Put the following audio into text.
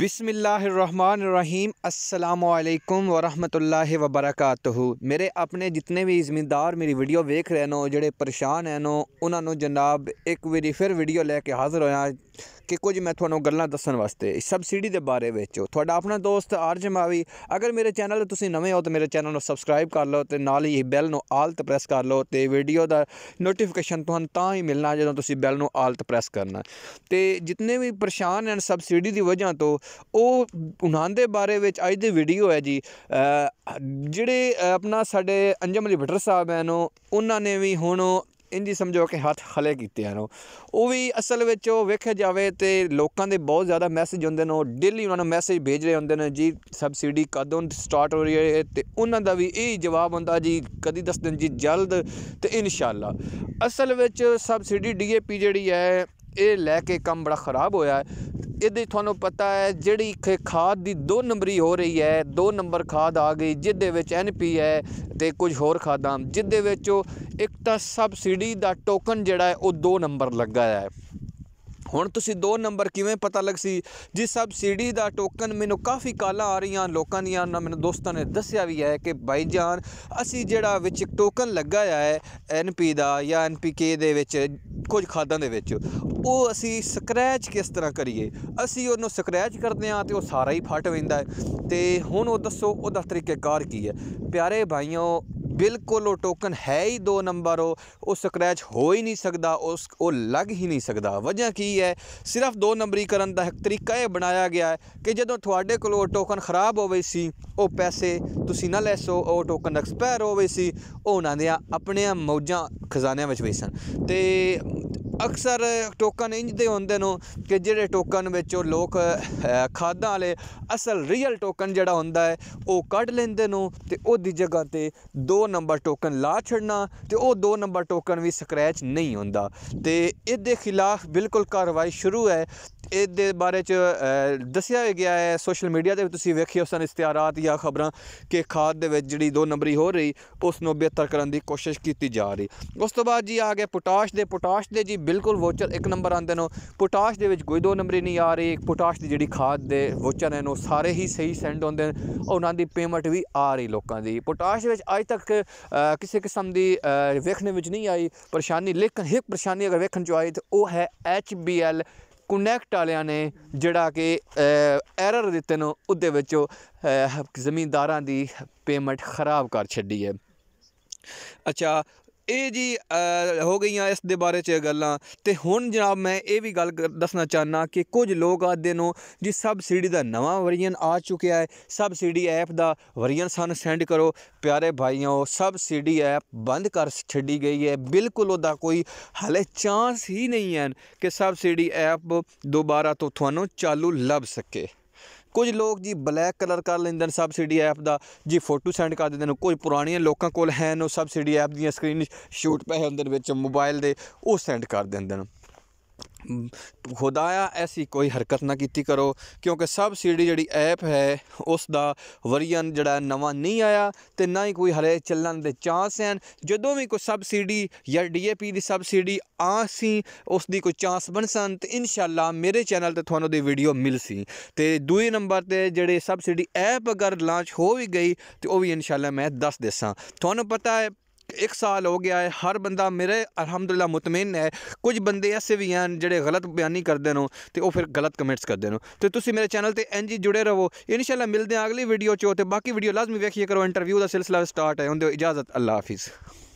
بسم اللہ الرحمن الرحیم السلام علیکم ورحمۃ اللہ وبرکاتہ میرے اپنے جتنے بھی زمیندار میری ویڈیو ویکھ رہے نو جڑے پریشان ہیں نو جناب ایک ویڈی پھر ویڈیو لے کے حاضر ہویا ਕਿ ਕੁਝ ਮੈਂ ਤੁਹਾਨੂੰ ਗੱਲਾਂ ਦੱਸਣ ਵਾਸਤੇ ਸਬਸਿਡੀ ਦੇ ਬਾਰੇ ਵਿੱਚ ਤੁਹਾਡਾ ਆਪਣਾ ਦੋਸਤ ਅਰਜਮਾਵੀ ਅਗਰ ਮੇਰੇ ਚੈਨਲ ਤੇ ਤੁਸੀਂ ਨਵੇਂ ਹੋ ਤਾਂ ਮੇਰੇ ਚੈਨਲ ਨੂੰ ਸਬਸਕ੍ਰਾਈਬ ਕਰ ਲਓ ਤੇ ਨਾਲ ਹੀ ਬੈਲ ਨੂੰ ਆਲਟ ਪ੍ਰੈਸ ਕਰ ਲਓ ਤੇ ਵੀਡੀਓ ਦਾ ਨੋਟੀਫਿਕੇਸ਼ਨ ਤੁਹਾਨੂੰ ਤਾਂ ਹੀ ਮਿਲਣਾ ਜਦੋਂ ਤੁਸੀਂ ਬੈਲ ਨੂੰ ਆਲਟ ਪ੍ਰੈਸ ਕਰਨਾ ਤੇ ਜਿੰਨੇ ਵੀ ਪਰੇਸ਼ਾਨ ਹਨ ਸਬਸਿਡੀ ਦੀ ਵਜ੍ਹਾ ਤੋਂ ਉਹ ਉਹਨਾਂ ਦੇ ਬਾਰੇ ਵਿੱਚ ਅੱਜ ਦੀ ਵੀਡੀਓ ਹੈ ਜੀ ਜਿਹੜੇ ਆਪਣਾ ਸਾਡੇ ਅੰਜਮ ਅਲੀ ਭਟਰ ਸਾਹਿਬ ਹਨ ਉਹਨਾਂ ਨੇ ਵੀ ਹੁਣ ਇੰਜੀ ਸਮਝੋ ਕਿ ਹੱਥ ਖਲੇ ਕੀਤੇ ਹਨ ਉਹ ਵੀ ਅਸਲ ਵਿੱਚ ਉਹ ਵੇਖਿਆ ਜਾਵੇ ਤੇ ਲੋਕਾਂ ਦੇ ਬਹੁਤ ਜ਼ਿਆਦਾ ਮੈਸੇਜ ਹੁੰਦੇ ਨੇ ਉਹ ਡੇਲੀ ਉਹਨਾਂ ਨੂੰ ਮੈਸੇਜ ਭੇਜ ਰਹੇ ਹੁੰਦੇ ਨੇ ਜੀ ਸਬਸਿਡੀ ਕਦੋਂ ਸਟਾਰਟ ਹੋ ਰਹੀ ਹੈ ਤੇ ਉਹਨਾਂ ਦਾ ਵੀ ਇਹ ਜਵਾਬ ਹੁੰਦਾ ਜੀ ਕਦੀ ਦੱਸ ਦਿਨ ਜੀ ਜਲਦ ਤੇ ਇਨਸ਼ਾਅੱਲਾ ਅਸਲ ਵਿੱਚ ਸਬਸਿਡੀ ਡੀਏਪੀ ਜਿਹੜੀ ਹੈ ਇਹ ਲੈ ਕੇ ਕੰਮ ਬੜਾ ਖਰਾਬ ਹੋਇਆ ਹੈ ਇਹਦੇ ਤੁਹਾਨੂੰ ਪਤਾ ਹੈ ਜਿਹੜੀ ਖਾਦ ਦੀ ਦੋ ਨੰਬਰੀ ਹੋ ਰਹੀ ਹੈ ਦੋ ਨੰਬਰ ਖਾਦ ਆ ਗਈ ਜਿਹਦੇ ਵਿੱਚ ਐਨਪੀ ਹੈ ਤੇ ਕੁਝ ਹੋਰ ਖਾਦਾਂ ਜਿਹਦੇ ਵਿੱਚ ਇੱਕ ਤਾਂ ਸਬਸਿਡੀ ਦਾ ਟੋਕਨ ਜਿਹੜਾ ਹੈ ਉਹ ਦੋ ਨੰਬਰ ਲੱਗਾ ਹੈ ਹੁਣ ਤੁਸੀਂ ਦੋ ਨੰਬਰ ਕਿਵੇਂ ਪਤਾ ਲੱਗ ਸੀ ਜੀ ਸਬਸਿਡੀ ਦਾ ਟੋਕਨ ਮੈਨੂੰ ਕਾਫੀ ਕਾਲਾਂ ਆ ਰਹੀਆਂ ਲੋਕਾਂ ਦੀਆਂ ਨਾ ਮੈਨੂੰ ਦੋਸਤਾਂ ਨੇ ਦੱਸਿਆ ਵੀ ਹੈ ਕਿ ਬਾਈ ਜਾਨ ਅਸੀਂ ਜਿਹੜਾ ਵਿੱਚ ਟੋਕਨ ਲੱਗਾ ਹੈ ਐਨਪੀ ਦਾ ਜਾਂ ਐਨਪੀਕੇ ਦੇ ਵਿੱਚ ਕੁਝ ਖਾਦਾਂ ਦੇ ਵਿੱਚ ਉਹ ਅਸੀਂ ਸਕ੍ਰੈਚ ਕਿਸ ਤਰ੍ਹਾਂ ਕਰੀਏ ਅਸੀਂ ਉਹਨੂੰ ਸਕ੍ਰੈਚ ਕਰਦੇ ਆ ਤੇ ਉਹ ਸਾਰਾ ਹੀ ਫਟ ਵੈਂਦਾ ਹੈ ਤੇ ਹੁਣ ਉਹ ਦੱਸੋ ਉਹਦਾ ਤਰੀਕਾਕਾਰ ਕੀ ਹੈ ਪਿਆਰੇ ਭਾਈਓ ਬਿਲਕੁਲ ਉਹ ਟੋਕਨ ਹੈ ਹੀ 2 ਨੰਬਰ ਉਹ ਉਹ ਸਕ੍ਰੈਚ ਹੋ ਹੀ ਨਹੀਂ ਸਕਦਾ ਉਸ ਉਹ ਲੱਗ ਹੀ ਨਹੀਂ ਸਕਦਾ ਵਜ੍ਹਾ ਕੀ ਹੈ ਸਿਰਫ 2 ਨੰਬਰੀ ਕਰਨ ਦਾ ਤਰੀਕਾ ਇਹ ਬਣਾਇਆ ਗਿਆ ਹੈ ਕਿ ਜਦੋਂ ਤੁਹਾਡੇ ਕੋਲ ਉਹ ਟੋਕਨ ਖਰਾਬ ਹੋਵੇ ਸੀ ਉਹ ਪੈਸੇ ਤੁਸੀਂ ਨਾ ਲੈਸੋ ਉਹ ਟੋਕਨ ਐਕਸਪਾਇਰ ਹੋਵੇ ਸੀ ਉਹਨਾਂ ਦੇ ਆਪਣੇ ਮੌਜਾਂ ਖਜ਼ਾਨਿਆਂ ਵਿੱਚ ਵੇਚਣ ਤੇ ਅਕਸਰ ਟੋਕਨ ਇੰਜ ਦੇ ਹੁੰਦੇ ਨੂੰ ਕਿ ਜਿਹੜੇ ਟੋਕਨ ਵਿੱਚੋਂ ਲੋਕ ਖਾਦਾਂ ਵਾਲੇ ਅਸਲ ਰੀਅਲ ਟੋਕਨ ਜਿਹੜਾ ਹੁੰਦਾ ਹੈ ਉਹ ਕੱਢ ਲੈਂਦੇ ਨੂੰ ਤੇ ਉਹਦੀ ਜਗ੍ਹਾ ਤੇ ਦੋ ਨੰਬਰ ਟੋਕਨ ਲਾ ਛੜਨਾ ਤੇ ਉਹ ਦੋ ਨੰਬਰ ਟੋਕਨ ਵੀ ਸਕ੍ਰੈਚ ਨਹੀਂ ਹੁੰਦਾ ਤੇ ਇਹਦੇ ਖਿਲਾਫ ਬਿਲਕੁਲ ਕਾਰਵਾਈ ਸ਼ੁਰੂ ਹੈ ਇਹਦੇ ਬਾਰੇ ਚ ਦੱਸਿਆ ਗਿਆ ਹੈ ਸੋਸ਼ਲ ਮੀਡੀਆ ਤੇ ਤੁਸੀਂ ਵੇਖਿਓ ਸਨ ਇਸ਼ਤਿਹਾਰਾਂ ਜਾਂ ਖਬਰਾਂ ਕਿ ਖਾਦ ਦੇ ਵਿੱਚ ਜਿਹੜੀ ਦੋ ਨੰਬਰੀ ਹੋ ਰਹੀ ਉਸ ਨੂੰ ਬਿਹਤਰ ਕਰਨ ਦੀ ਕੋਸ਼ਿਸ਼ ਕੀਤੀ ਜਾ ਰਹੀ ਉਸ ਤੋਂ ਬਾਅਦ ਜੀ ਆ ਗਿਆ ਪੋਟਾਸ਼ ਦੇ ਪੋਟਾਸ਼ ਦੇ ਜੀ ਬਿਲਕੁਲ ਵੋਚਰ ਇੱਕ ਨੰਬਰ ਆਂਦੇ ਨੇ ਪੋਟਾਸ਼ ਦੇ ਵਿੱਚ ਕੋਈ ਦੋ ਨੰਬਰੀ ਨਹੀਂ ਆ ਰਹੀ ਪੋਟਾਸ਼ ਦੀ ਜਿਹੜੀ ਖਾਦ ਦੇ ਵੋਚਰ ਨੇ ਉਹ ਸਾਰੇ ਹੀ ਸਹੀ ਸੈਂਡ ਹੁੰਦੇ ਨੇ ਉਹਨਾਂ ਦੀ ਪੇਮੈਂਟ ਵੀ ਆ ਰਹੀ ਲੋਕਾਂ ਦੀ ਪੋਟਾਸ਼ ਵਿੱਚ ਅੱਜ ਤੱਕ ਕਿਸੇ ਕਿਸਮ ਦੀ ਵੇਖਣ ਵਿੱਚ ਨਹੀਂ ਆਈ ਪਰੇਸ਼ਾਨੀ ਲੇਕਿਨ ਇੱਕ ਪਰੇਸ਼ਾਨੀ ਅਗਰ ਵੇਖਣ ਚ ਆਈ ਤਾਂ ਉਹ ਹੈ HBL ਕਨੈਕਟ ਵਾਲਿਆਂ ਨੇ ਜਿਹੜਾ ਕਿ ਐਰਰ ਦਿੱਤੇ ਨੇ ਉਹਦੇ ਵਿੱਚ ਜ਼ਮੀਂਦਾਰਾਂ ਦੀ ਪੇਮੈਂਟ ਖਰਾਬ ਕਰ ਛੱਡੀ ਹੈ ਅੱਛਾ ਇਹ ਜੀ ਹੋ ਗਈਆਂ ਇਸ ਦੇ ਬਾਰੇ 'ਚ ਗੱਲਾਂ ਤੇ ਹੁਣ ਜਨਾਬ ਮੈਂ ਇਹ ਵੀ ਗੱਲ ਦੱਸਣਾ ਚਾਹਨਾ ਕਿ ਕੁਝ ਲੋਕ ਦੇ ਨੂੰ ਜੀ ਸਬਸਿਡੀ ਦਾ ਨਵਾਂ ਵਰੀਅਨ ਆ ਚੁੱਕਿਆ ਹੈ ਸਬਸਿਡੀ ਐਪ ਦਾ ਵਰੀਅਨ ਸਾਨੂੰ ਸੈਂਡ ਕਰੋ ਪਿਆਰੇ ਭਾਈਓ ਸਬਸਿਡੀ ਐਪ ਬੰਦ ਕਰ ਛੱਡੀ ਗਈ ਹੈ ਬਿਲਕੁਲ ਉਹਦਾ ਕੋਈ ਹਲੇ ਚਾਂਸ ਹੀ ਨਹੀਂ ਹੈ ਕਿ ਸਬਸਿਡੀ ਐਪ ਦੁਬਾਰਾ ਤੋਂ ਤੁਹਾਨੂੰ ਚਾਲੂ ਲੱਭ ਸਕੇ ਕੁਝ ਲੋਕ ਜੀ ਬਲੈਕ ਕਲਰ ਕਰ ਲੈਂਦੇ ਨੇ ਸਬਸਿਡੀ ਐਪ ਦਾ ਜੀ ਫੋਟੋ ਸੈਂਡ ਕਰ ਦਿੰਦੇ ਨੇ ਕੁਝ ਪੁਰਾਣੀਆਂ ਲੋਕਾਂ ਕੋਲ ਹੈ ਨੋ ਸਬਸਿਡੀ ਐਪ ਦੀਆਂ ਸਕਰੀਨ ਸ਼ੂਟ ਪਏ ਹੁੰਦੇ ਨੇ ਵਿੱਚ ਮੋਬਾਈਲ ਦੇ ਉਹ ਸੈਂਡ ਕਰ ਦਿੰਦੇ ਨੇ ਖੁਦਾਇਆ ਐਸੀ ਕੋਈ ਹਰਕਤ ਨਾ ਕੀਤੀ ਕਰੋ ਕਿਉਂਕਿ ਸਬਸਿਡੀ ਜਿਹੜੀ ਐਪ ਹੈ ਉਸ ਦਾ ਵਰੀਅਨ ਜਿਹੜਾ ਨਵਾਂ ਨਹੀਂ ਆਇਆ ਤੇ ਨਾ ਹੀ ਕੋਈ ਹਲੇ ਚੱਲਣ ਦੇ ਚਾਂਸ ਹਨ ਜਦੋਂ ਵੀ ਕੋਈ ਸਬਸਿਡੀ ਜਾਂ ਡੀਏਪੀ ਦੀ ਸਬਸਿਡੀ ਆਸੀਂ ਉਸ ਦੀ ਕੋਈ ਚਾਂਸ ਬਣਸਨ ਤੇ ਇਨਸ਼ਾਅੱਲਾ ਮੇਰੇ ਚੈਨਲ ਤੇ ਤੁਹਾਨੂੰ ਦੀ ਵੀਡੀਓ ਮਿਲ ਸੀ ਤੇ ਦੂਜੇ ਨੰਬਰ ਤੇ ਜਿਹੜੇ ਸਬਸਿਡੀ ਐਪ ਅਗਰ ਲਾਂਚ ਹੋ ਵੀ ਗਈ ਤੇ ਉਹ ਵੀ ਇਨਸ਼ਾਅੱਲਾ ਮੈਂ ਦੱਸ ਦੇਸਾਂ ਤੁਹਾਨੂੰ ਪਤਾ ਹੈ एक साल हो गया है हर बंदा मेरे अलहमदुल्ला मुतमिन है कुछ बंदे ऐसे भी हैं जो गलत बयानी करते हो तो फिर गलत कमेंट्स करते हो तो तुम मेरे चैनल पर एन जी जुड़े रहो इनशाला मिलते हैं अगली वीडियो चो तो बाकी वीडियो लाजमी वेखिए करो इंटरव्यू का सिलसिला स्टार्ट है उन्हें इजाजत अल्लाह हाफिज़